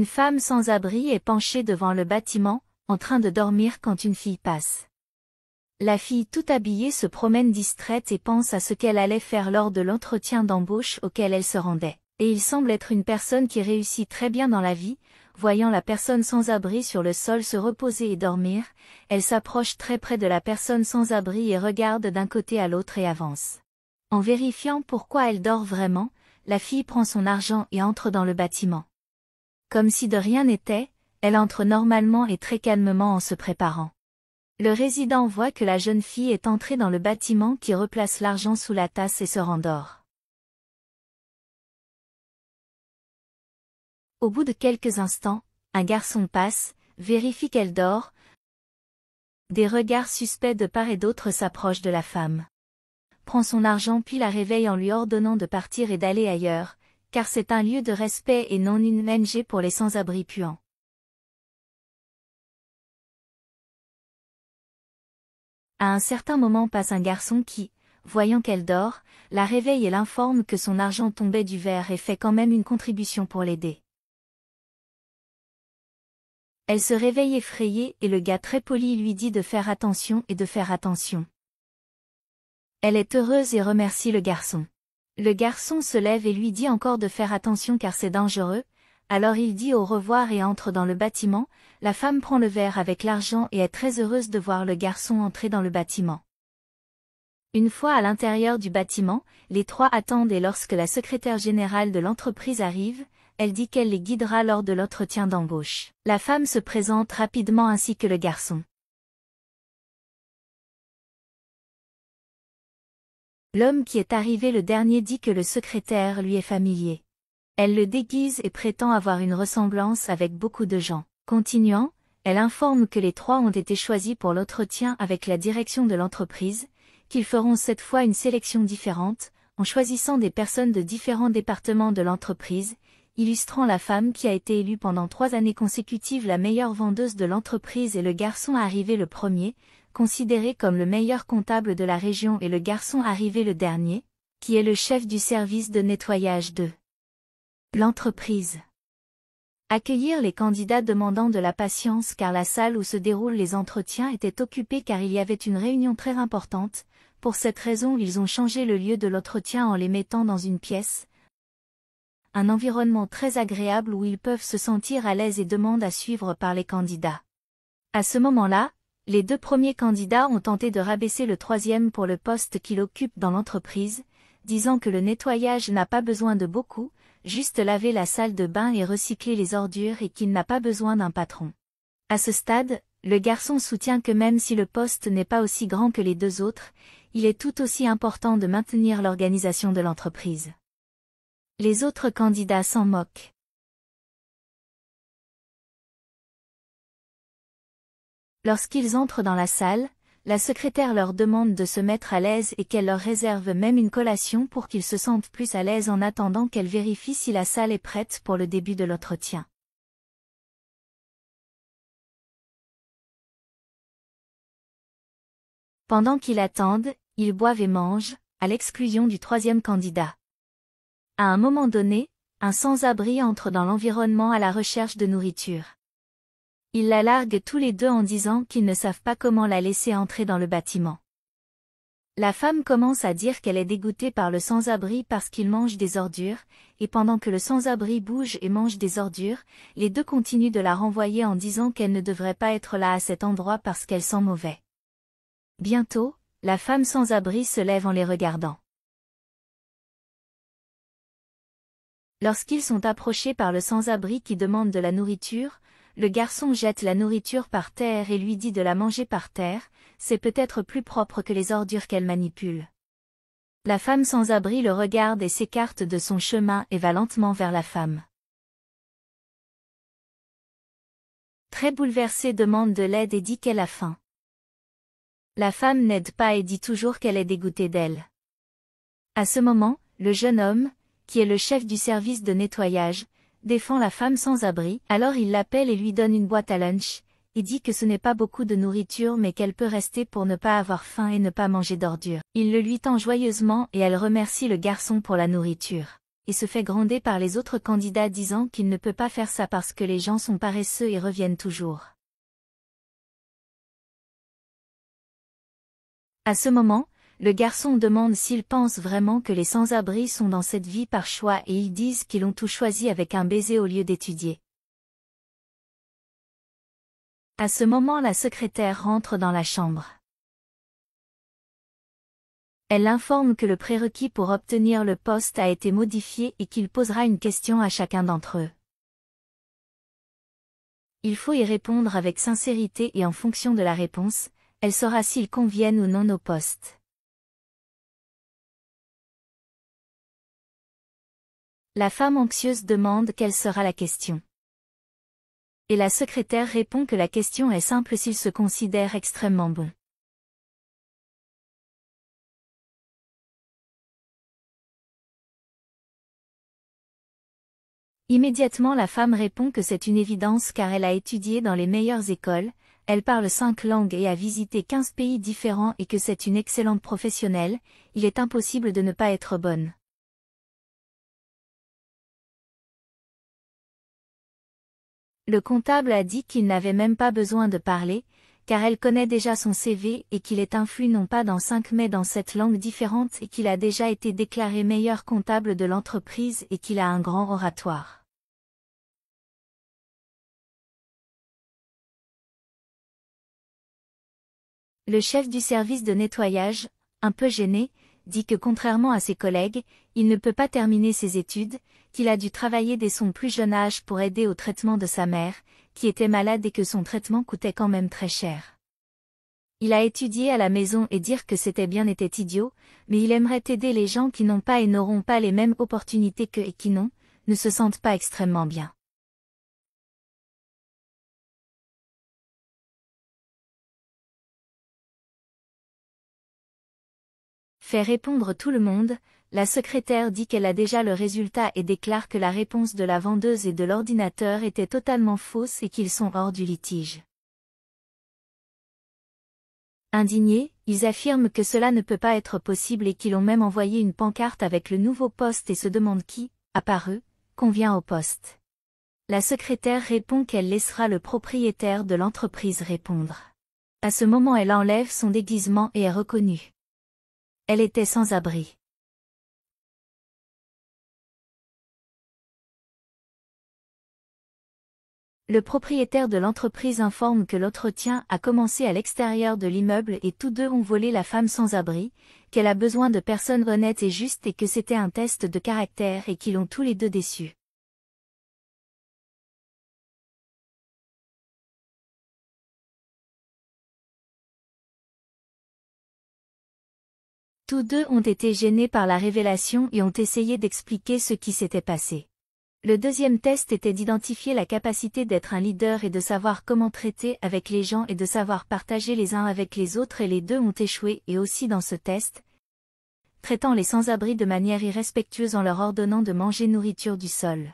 Une femme sans abri est penchée devant le bâtiment, en train de dormir quand une fille passe. La fille tout habillée se promène distraite et pense à ce qu'elle allait faire lors de l'entretien d'embauche auquel elle se rendait. Et il semble être une personne qui réussit très bien dans la vie, voyant la personne sans abri sur le sol se reposer et dormir, elle s'approche très près de la personne sans abri et regarde d'un côté à l'autre et avance. En vérifiant pourquoi elle dort vraiment, la fille prend son argent et entre dans le bâtiment. Comme si de rien n'était, elle entre normalement et très calmement en se préparant. Le résident voit que la jeune fille est entrée dans le bâtiment qui replace l'argent sous la tasse et se rendort. Au bout de quelques instants, un garçon passe, vérifie qu'elle dort. Des regards suspects de part et d'autre s'approchent de la femme. Prend son argent puis la réveille en lui ordonnant de partir et d'aller ailleurs, car c'est un lieu de respect et non une ONG pour les sans-abri puants. À un certain moment passe un garçon qui, voyant qu'elle dort, la réveille et l'informe que son argent tombait du verre et fait quand même une contribution pour l'aider. Elle se réveille effrayée et le gars très poli lui dit de faire attention et de faire attention. Elle est heureuse et remercie le garçon. Le garçon se lève et lui dit encore de faire attention car c'est dangereux, alors il dit au revoir et entre dans le bâtiment, la femme prend le verre avec l'argent et est très heureuse de voir le garçon entrer dans le bâtiment. Une fois à l'intérieur du bâtiment, les trois attendent et lorsque la secrétaire générale de l'entreprise arrive, elle dit qu'elle les guidera lors de l'entretien d'embauche. La femme se présente rapidement ainsi que le garçon. L'homme qui est arrivé le dernier dit que le secrétaire lui est familier. Elle le déguise et prétend avoir une ressemblance avec beaucoup de gens. Continuant, elle informe que les trois ont été choisis pour l'entretien avec la direction de l'entreprise, qu'ils feront cette fois une sélection différente, en choisissant des personnes de différents départements de l'entreprise, illustrant la femme qui a été élue pendant trois années consécutives la meilleure vendeuse de l'entreprise et le garçon arrivé le premier, considéré comme le meilleur comptable de la région et le garçon arrivé le dernier, qui est le chef du service de nettoyage de l'entreprise. Accueillir les candidats demandant de la patience car la salle où se déroulent les entretiens était occupée car il y avait une réunion très importante, pour cette raison ils ont changé le lieu de l'entretien en les mettant dans une pièce, un environnement très agréable où ils peuvent se sentir à l'aise et demandent à suivre par les candidats. À ce moment-là, les deux premiers candidats ont tenté de rabaisser le troisième pour le poste qu'il occupe dans l'entreprise, disant que le nettoyage n'a pas besoin de beaucoup, juste laver la salle de bain et recycler les ordures et qu'il n'a pas besoin d'un patron. À ce stade, le garçon soutient que même si le poste n'est pas aussi grand que les deux autres, il est tout aussi important de maintenir l'organisation de l'entreprise. Les autres candidats s'en moquent. Lorsqu'ils entrent dans la salle, la secrétaire leur demande de se mettre à l'aise et qu'elle leur réserve même une collation pour qu'ils se sentent plus à l'aise en attendant qu'elle vérifie si la salle est prête pour le début de l'entretien. Pendant qu'ils attendent, ils boivent et mangent, à l'exclusion du troisième candidat. À un moment donné, un sans-abri entre dans l'environnement à la recherche de nourriture. Ils la larguent tous les deux en disant qu'ils ne savent pas comment la laisser entrer dans le bâtiment. La femme commence à dire qu'elle est dégoûtée par le sans-abri parce qu'il mange des ordures, et pendant que le sans-abri bouge et mange des ordures, les deux continuent de la renvoyer en disant qu'elle ne devrait pas être là à cet endroit parce qu'elle sent mauvais. Bientôt, la femme sans-abri se lève en les regardant. Lorsqu'ils sont approchés par le sans-abri qui demande de la nourriture, le garçon jette la nourriture par terre et lui dit de la manger par terre, c'est peut-être plus propre que les ordures qu'elle manipule. La femme sans abri le regarde et s'écarte de son chemin et va lentement vers la femme. Très bouleversée demande de l'aide et dit qu'elle a faim. La femme n'aide pas et dit toujours qu'elle est dégoûtée d'elle. À ce moment, le jeune homme, qui est le chef du service de nettoyage, défend la femme sans abri, alors il l'appelle et lui donne une boîte à lunch, et dit que ce n'est pas beaucoup de nourriture mais qu'elle peut rester pour ne pas avoir faim et ne pas manger d'ordures. Il le lui tend joyeusement et elle remercie le garçon pour la nourriture. Et se fait gronder par les autres candidats disant qu'il ne peut pas faire ça parce que les gens sont paresseux et reviennent toujours. À ce moment, le garçon demande s'il pense vraiment que les sans-abri sont dans cette vie par choix et ils disent qu'ils ont tout choisi avec un baiser au lieu d'étudier. À ce moment la secrétaire rentre dans la chambre. Elle l'informe que le prérequis pour obtenir le poste a été modifié et qu'il posera une question à chacun d'entre eux. Il faut y répondre avec sincérité et en fonction de la réponse, elle saura s'ils conviennent ou non au poste. La femme anxieuse demande quelle sera la question. Et la secrétaire répond que la question est simple s'il se considère extrêmement bon. Immédiatement la femme répond que c'est une évidence car elle a étudié dans les meilleures écoles, elle parle cinq langues et a visité 15 pays différents et que c'est une excellente professionnelle, il est impossible de ne pas être bonne. Le comptable a dit qu'il n'avait même pas besoin de parler, car elle connaît déjà son CV et qu'il est influent non pas dans 5 mais dans cette langues différentes et qu'il a déjà été déclaré meilleur comptable de l'entreprise et qu'il a un grand oratoire. Le chef du service de nettoyage, un peu gêné, dit que contrairement à ses collègues, il ne peut pas terminer ses études, qu'il a dû travailler dès son plus jeune âge pour aider au traitement de sa mère, qui était malade et que son traitement coûtait quand même très cher. Il a étudié à la maison et dire que c'était bien était idiot, mais il aimerait aider les gens qui n'ont pas et n'auront pas les mêmes opportunités que et qui n'ont, ne se sentent pas extrêmement bien. Fait répondre tout le monde, la secrétaire dit qu'elle a déjà le résultat et déclare que la réponse de la vendeuse et de l'ordinateur était totalement fausse et qu'ils sont hors du litige. Indignés, ils affirment que cela ne peut pas être possible et qu'ils ont même envoyé une pancarte avec le nouveau poste et se demandent qui, à part eux, convient au poste. La secrétaire répond qu'elle laissera le propriétaire de l'entreprise répondre. À ce moment elle enlève son déguisement et est reconnue. Elle était sans abri. Le propriétaire de l'entreprise informe que l'entretien a commencé à l'extérieur de l'immeuble et tous deux ont volé la femme sans abri, qu'elle a besoin de personnes honnêtes et justes et que c'était un test de caractère et qu'ils l'ont tous les deux déçu. Tous deux ont été gênés par la révélation et ont essayé d'expliquer ce qui s'était passé. Le deuxième test était d'identifier la capacité d'être un leader et de savoir comment traiter avec les gens et de savoir partager les uns avec les autres et les deux ont échoué et aussi dans ce test, traitant les sans-abri de manière irrespectueuse en leur ordonnant de manger nourriture du sol.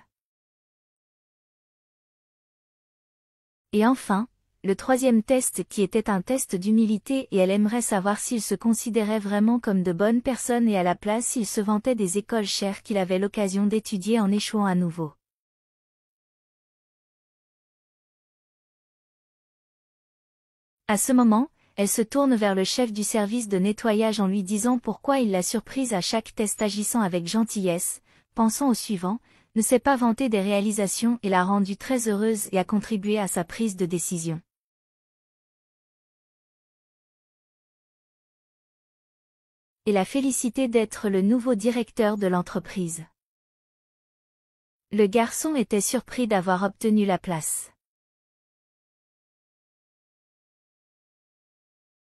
Et enfin, le troisième test qui était un test d'humilité et elle aimerait savoir s'il se considérait vraiment comme de bonnes personnes et à la place s'il se vantait des écoles chères qu'il avait l'occasion d'étudier en échouant à nouveau. À ce moment, elle se tourne vers le chef du service de nettoyage en lui disant pourquoi il l'a surprise à chaque test agissant avec gentillesse, pensant au suivant, ne s'est pas vanté des réalisations et l'a rendue très heureuse et a contribué à sa prise de décision. et la félicité d'être le nouveau directeur de l'entreprise. Le garçon était surpris d'avoir obtenu la place.